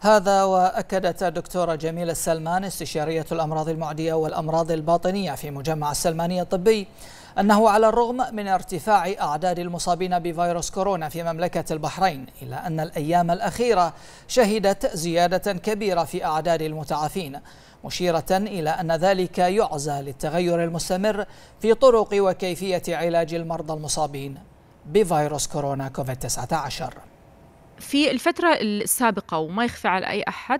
هذا وأكدت الدكتورة جميلة السلمان استشارية الأمراض المعدية والأمراض الباطنية في مجمع السلماني الطبي أنه على الرغم من ارتفاع أعداد المصابين بفيروس كورونا في مملكة البحرين إلا أن الأيام الأخيرة شهدت زيادة كبيرة في أعداد المتعافين مشيرة إلى أن ذلك يعزى للتغير المستمر في طرق وكيفية علاج المرضى المصابين بفيروس كورونا كوفيد 19 في الفترة السابقة وما يخفى على أي أحد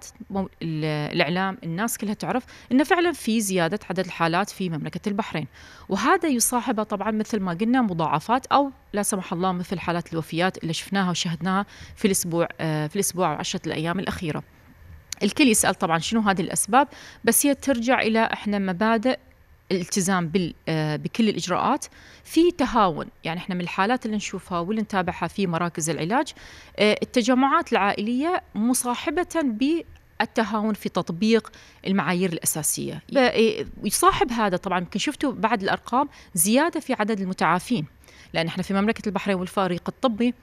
الإعلام الناس كلها تعرف أنه فعلا في زيادة عدد الحالات في مملكة البحرين وهذا يصاحبه طبعا مثل ما قلنا مضاعفات أو لا سمح الله مثل حالات الوفيات اللي شفناها وشهدناها في الأسبوع آه، في الأسبوع وعشرة الأيام الأخيرة الكل يسأل طبعا شنو هذه الأسباب بس هي ترجع إلى إحنا مبادئ الالتزام آه، بكل الاجراءات في تهاون يعني احنا من الحالات اللي نشوفها واللي نتابعها في مراكز العلاج آه، التجمعات العائليه مصاحبه ب التهاون في تطبيق المعايير الأساسية آه، يصاحب هذا طبعا يمكن شفتوا بعد الأرقام زيادة في عدد المتعافين لأن احنا في مملكة البحرين والفارق الطبي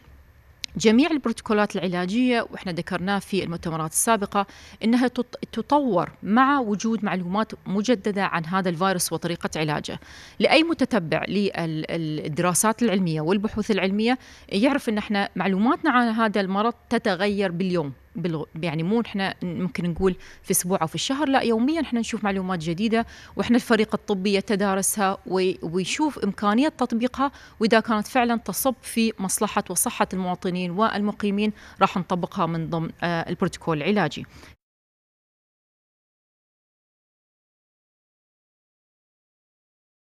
جميع البروتوكولات العلاجية وإحنا ذكرناه في المؤتمرات السابقة أنها تطور مع وجود معلومات مجددة عن هذا الفيروس وطريقة علاجه لأي متتبع للدراسات العلمية والبحوث العلمية يعرف أن إحنا معلوماتنا عن هذا المرض تتغير باليوم بالغ... يعني مو احنا ممكن نقول في اسبوع او في الشهر لا يوميا احنا نشوف معلومات جديده واحنا الفريق الطبي يتدارسها وي... ويشوف امكانيه تطبيقها واذا كانت فعلا تصب في مصلحه وصحه المواطنين والمقيمين راح نطبقها من ضمن آه، البروتوكول العلاجي